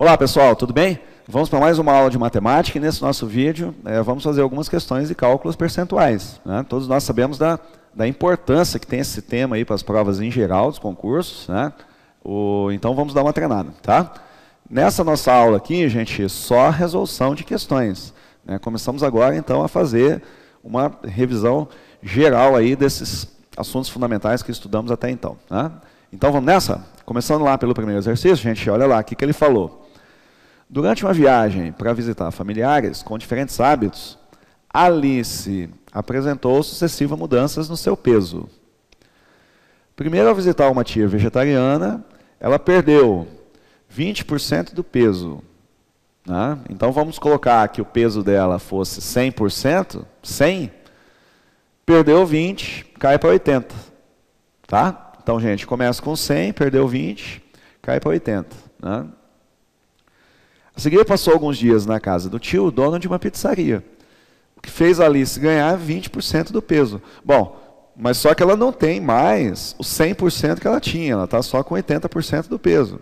Olá pessoal, tudo bem? Vamos para mais uma aula de matemática e nesse nosso vídeo é, vamos fazer algumas questões de cálculos percentuais. Né? Todos nós sabemos da, da importância que tem esse tema aí para as provas em geral dos concursos, né? o, então vamos dar uma treinada, tá? Nessa nossa aula aqui, gente, só resolução de questões. Né? Começamos agora então a fazer uma revisão geral aí desses assuntos fundamentais que estudamos até então. Né? Então vamos nessa? Começando lá pelo primeiro exercício, gente, olha lá o que, que ele falou. Durante uma viagem para visitar familiares com diferentes hábitos, Alice apresentou sucessivas mudanças no seu peso. Primeiro, ao visitar uma tia vegetariana, ela perdeu 20% do peso. Né? Então, vamos colocar que o peso dela fosse 100%, 100, perdeu 20, cai para 80. Tá? Então, gente, começa com 100, perdeu 20, cai para 80. Né? A seguir, passou alguns dias na casa do tio, dono de uma pizzaria, que fez a Alice ganhar 20% do peso. Bom, mas só que ela não tem mais o 100% que ela tinha, ela está só com 80% do peso.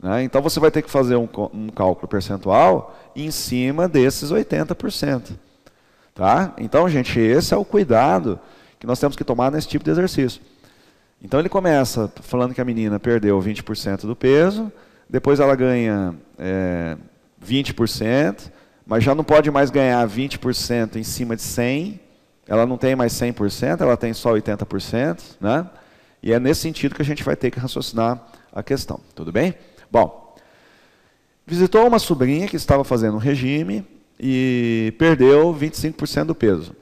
Né? Então você vai ter que fazer um, um cálculo percentual em cima desses 80%. Tá? Então, gente, esse é o cuidado que nós temos que tomar nesse tipo de exercício. Então ele começa falando que a menina perdeu 20% do peso, depois ela ganha eh, 20%, mas já não pode mais ganhar 20% em cima de 100, ela não tem mais 100%, ela tem só 80%, né? E é nesse sentido que a gente vai ter que raciocinar a questão, tudo bem? Bom, visitou uma sobrinha que estava fazendo um regime e perdeu 25% do peso.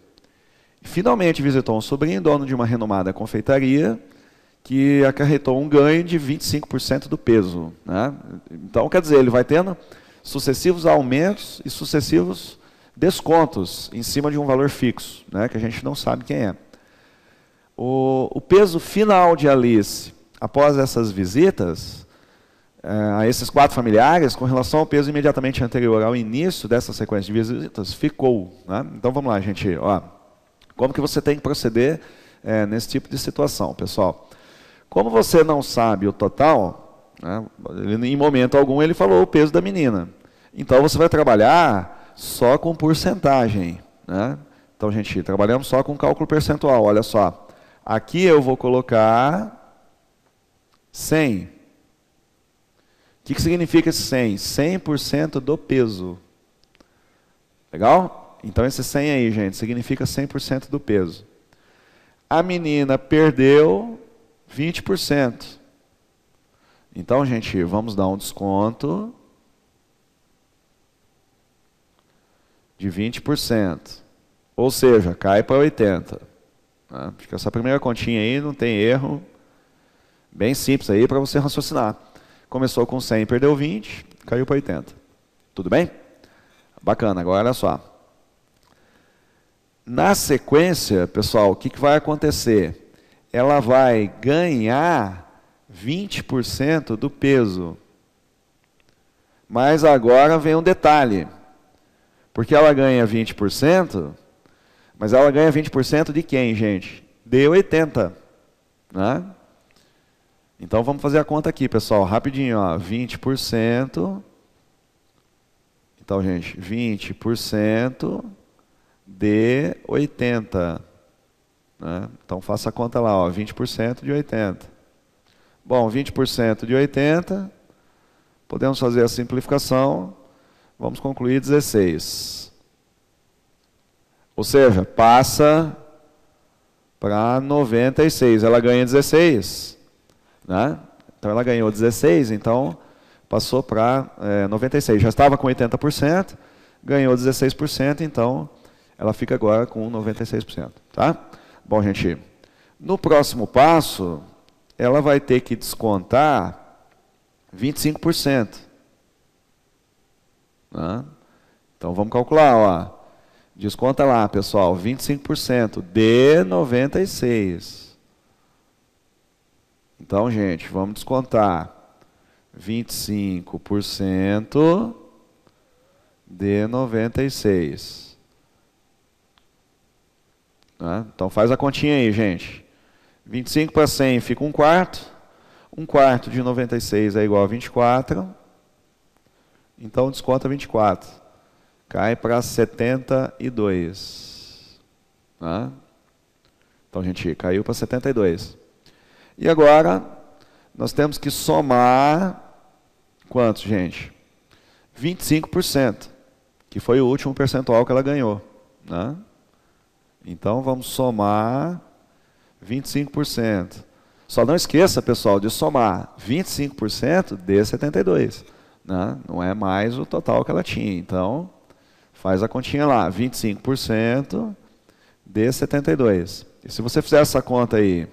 Finalmente visitou um sobrinho, dono de uma renomada confeitaria, que acarretou um ganho de 25% do peso. Né? Então, quer dizer, ele vai tendo sucessivos aumentos e sucessivos descontos em cima de um valor fixo, né, que a gente não sabe quem é. O, o peso final de Alice, após essas visitas é, a esses quatro familiares, com relação ao peso imediatamente anterior ao início dessa sequência de visitas, ficou. Né? Então vamos lá, gente. Ó, como que você tem que proceder é, nesse tipo de situação, pessoal? Como você não sabe o total, né, em momento algum ele falou o peso da menina. Então você vai trabalhar só com porcentagem. Né? Então, gente, trabalhamos só com cálculo percentual. Olha só. Aqui eu vou colocar 100. O que, que significa esse 100? 100% do peso. Legal? Então, esse 100 aí, gente, significa 100% do peso. A menina perdeu 20%. Então, gente, vamos dar um desconto de 20%. Ou seja, cai para 80%. Né? Acho que essa primeira continha aí não tem erro. Bem simples aí para você raciocinar. Começou com 100, perdeu 20, caiu para 80. Tudo bem? Bacana, agora olha só. Na sequência, pessoal, o que, que vai acontecer? Ela vai ganhar 20% do peso. Mas agora vem um detalhe. Porque ela ganha 20%, mas ela ganha 20% de quem, gente? De 80. Né? Então vamos fazer a conta aqui, pessoal, rapidinho, ó, 20%. Então, gente, 20% de 80. Né? Então faça a conta lá, ó, 20% de 80. Bom, 20% de 80, podemos fazer a simplificação. Vamos concluir 16. Ou seja, passa para 96. Ela ganha 16. Né? Então ela ganhou 16, então passou para é, 96. Já estava com 80%, ganhou 16%, então ela fica agora com 96%. Tá? Bom, gente, no próximo passo, ela vai ter que descontar 25%. Né? Então vamos calcular, ó. Desconta lá, pessoal, 25% de 96. Então, gente, vamos descontar 25% de 96. Né? Então faz a continha aí, gente. 25 para 100 fica 1 quarto. 1 quarto de 96 é igual a 24. Então desconta 24. Cai para 72. Né? Então, gente, caiu para 72. E agora, nós temos que somar quanto, gente? 25%, que foi o último percentual que ela ganhou. Né? Então, vamos somar 25%. Só não esqueça, pessoal, de somar 25% de 72 né? não é mais o total que ela tinha. Então, faz a continha lá, 25% de 72. E se você fizer essa conta aí,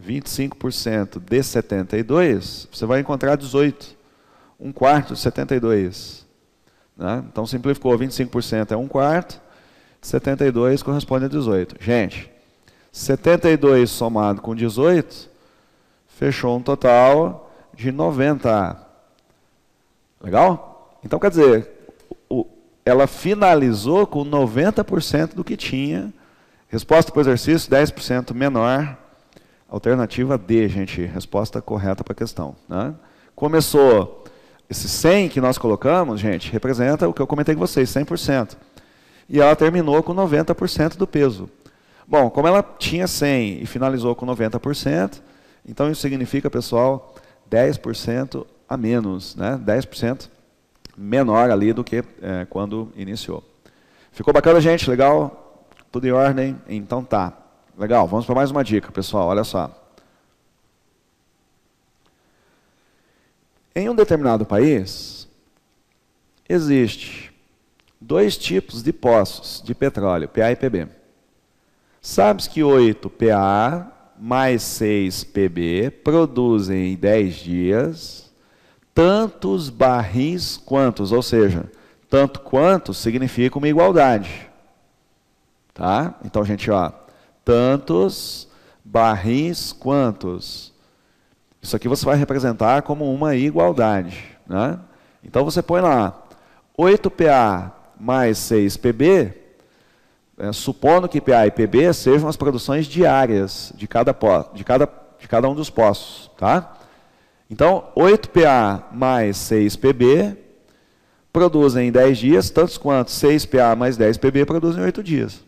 25% de 72, você vai encontrar 18. Um quarto de 72. Né? Então simplificou, 25% é um quarto, 72 corresponde a 18. Gente, 72 somado com 18, fechou um total de 90. Legal? Então, quer dizer, o, ela finalizou com 90% do que tinha. Resposta para o exercício, 10% menor. Alternativa D, gente. Resposta correta para a questão. Né? Começou. Esse 100 que nós colocamos, gente, representa o que eu comentei com vocês, 100%. E ela terminou com 90% do peso. Bom, como ela tinha 100 e finalizou com 90%, então isso significa, pessoal, 10% a menos, né? 10% menor ali do que é, quando iniciou. Ficou bacana, gente? Legal? Tudo em ordem? Então tá. Legal, vamos para mais uma dica, pessoal. Olha só. Em um determinado país, existe dois tipos de poços de petróleo, PA e PB. Sabes que 8 PA mais 6 PB produzem em 10 dias tantos barris quantos, ou seja, tanto quanto significa uma igualdade. Tá? Então, gente, ó, tantos barris quantos. Isso aqui você vai representar como uma igualdade. Né? Então você põe lá 8PA mais 6PB, é, supondo que PA e PB sejam as produções diárias de cada, de cada, de cada um dos poços. Tá? Então, 8PA mais 6PB produzem em 10 dias, tantos quanto 6PA mais 10PB produzem em 8 dias.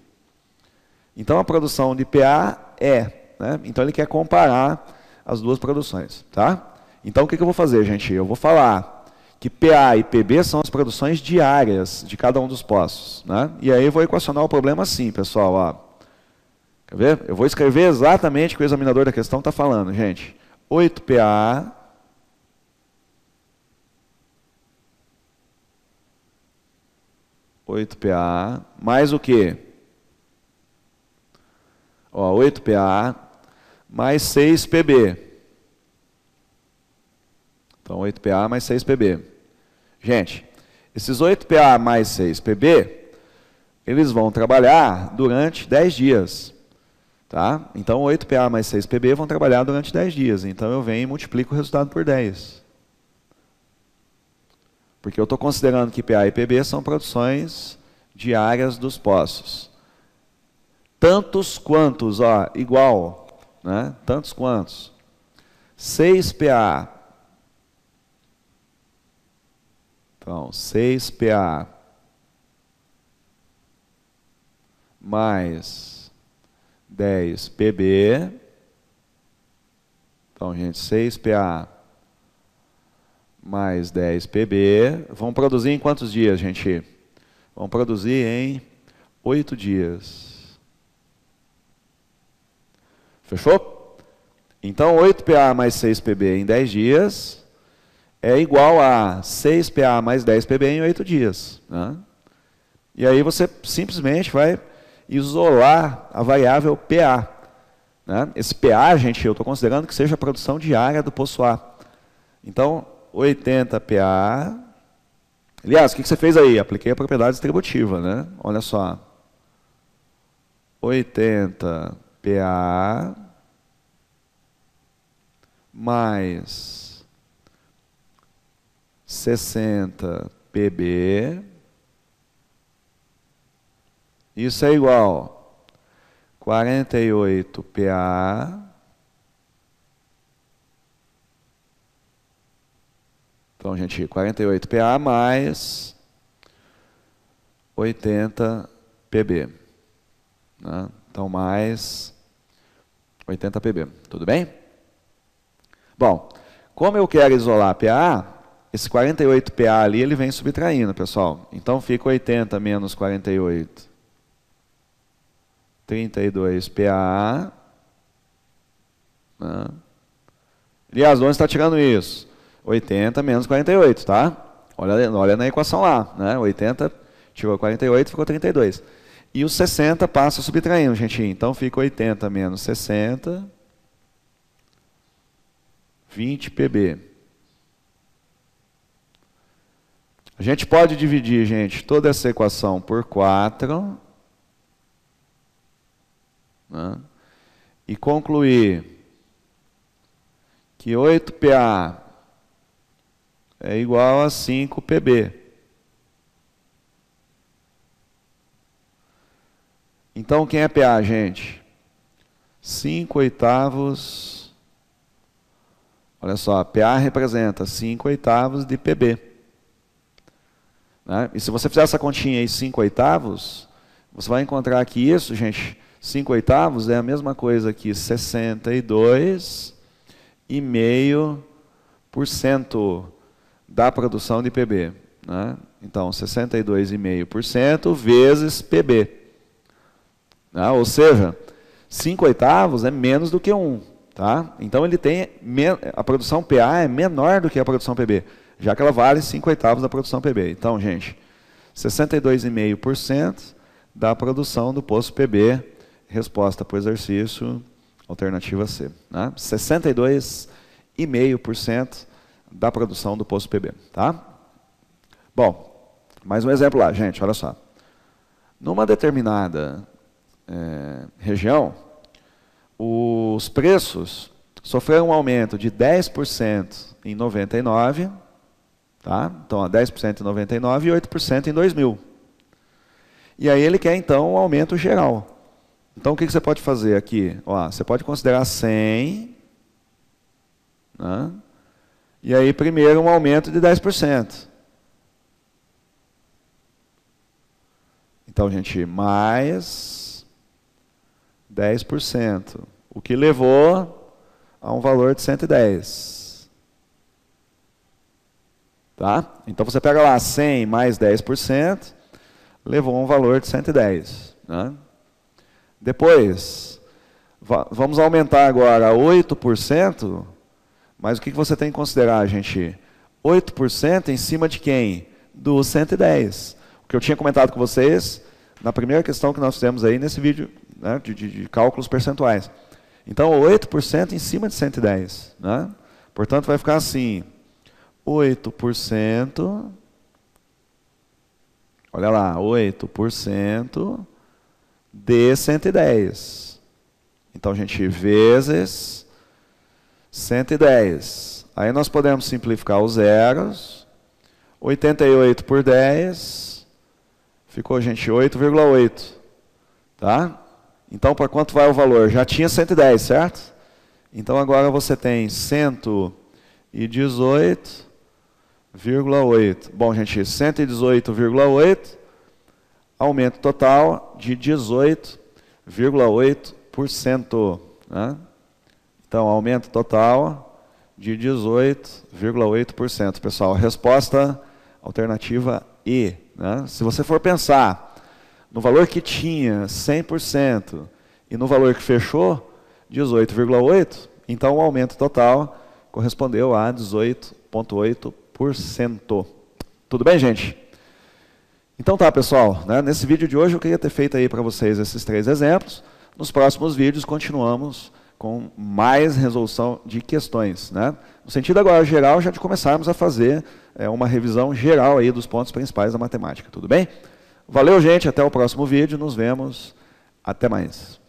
Então, a produção de PA é. Né? Então, ele quer comparar as duas produções. Tá? Então, o que, eu vou fazer, gente? Eu vou falar que PA e PB são as produções diárias de cada um dos poços. Né? E aí, eu vou equacionar o problema assim, pessoal. Ó. Quer ver? Eu vou escrever exatamente o que o examinador da questão está falando, gente. 8PA 8PA, mais o quê? Ó, 8PA, mais 6PB. Então, 8PA mais 6PB. Gente, esses 8PA mais 6PB, eles vão trabalhar durante 10 dias. Tá? Então, 8PA mais 6PB vão trabalhar durante 10 dias. Então, eu venho e multiplico o resultado por 10. Porque eu estou considerando que PA e PB são produções diárias dos poços. Tantos quantos, ó, igual, né? Tantos quantos. 6 PA. Então, 6 PA mais 10 PB. Então, gente, 6 PA mais 10 PB. Vão produzir em quantos dias, gente? Vão produzir em 8 dias. Fechou? Então, 8 PA mais 6 PB em 10 dias é igual a 6 PA mais 10 PB em 8 dias. Né? E aí você simplesmente vai isolar a variável PA. Né? Esse PA, gente, eu estou considerando que seja a produção diária do poço A. Então, 80 PA. Aliás, o que você fez aí? Apliquei a propriedade distributiva, né? Olha só. 80 PA mais 60 PB. Isso é igual 48 PA Então, gente, 48 PA mais 80 PB. Né? Então, mais 80 PB. Tudo bem? Bom, como eu quero isolar PA, esse 48 PA ali ele vem subtraindo, pessoal. Então, fica 80 menos 48. 32 PA. Né? Aliás, de onde está tirando isso? 80 menos 48, tá? Olha, olha na equação lá, né? 80 tirou 48, ficou 32. E os 60 passa subtraindo, gente. Então fica 80 menos 60, 20 pb. A gente pode dividir, gente, toda essa equação por 4. Né? E concluir que 8PA é igual a 5 pB. Então, quem é PA, gente? 5 oitavos. Olha só, PA representa 5 oitavos de PB. Né? E se você fizer essa continha aí, 5 oitavos, você vai encontrar que isso, gente, 5 oitavos é a mesma coisa que 62,5% da produção de PB. Né? Então, 62,5% vezes PB. Né? Ou seja, 5 oitavos é menos do que 1. Um, tá? Então, ele tem a produção PA é menor do que a produção PB, já que ela vale 5 oitavos da produção PB. Então, gente, 62,5% da produção do poço PB, resposta para o exercício, alternativa C. Né? 62,5% da produção do poço PB. Tá? Bom, mais um exemplo lá, gente, olha só. Numa determinada é, região, os preços sofreram um aumento de 10% em 99, tá? então 10% em 99 e 8% em 2000. E aí ele quer então um aumento geral. Então o que, que você pode fazer aqui? Ó, você pode considerar 100, né? E aí, primeiro, um aumento de 10%. Então, gente, mais 10%. O que levou a um valor de 110. Tá? Então, você pega lá 100 mais 10%, levou a um valor de 110. Né? Depois, vamos aumentar agora 8%. Mas o que você tem que considerar, gente? 8% em cima de quem? Do 110. O que eu tinha comentado com vocês na primeira questão que nós fizemos aí nesse vídeo né, de, de, de, cálculos percentuais. Então, 8% em cima de 110. Né? Portanto, vai ficar assim: 8%. Olha lá, 8% de 110. Então, gente, vezes 110. Aí nós podemos simplificar os zeros. 88 por 10, ficou, gente, 8,8. Tá? Então, para quanto vai o valor? Já tinha 110, certo? Então, agora você tem 118,8. Bom, gente, 118,8, aumento total de 18,8%. Né? Então, aumento total de 18,8%. Pessoal, resposta alternativa E. Né? Se você for pensar no valor que tinha, 100%, e no valor que fechou, 18,8%, então o aumento total correspondeu a 18,8%. Tudo bem, gente? Então tá, pessoal. Né? Nesse vídeo de hoje eu queria ter feito aí para vocês esses três exemplos. Nos próximos vídeos continuamos com mais resolução de questões. Né? No sentido agora geral, já de começarmos a fazer é, uma revisão geral aí dos pontos principais da matemática. Tudo bem? Valeu, gente. Até o próximo vídeo. Nos vemos. Até mais.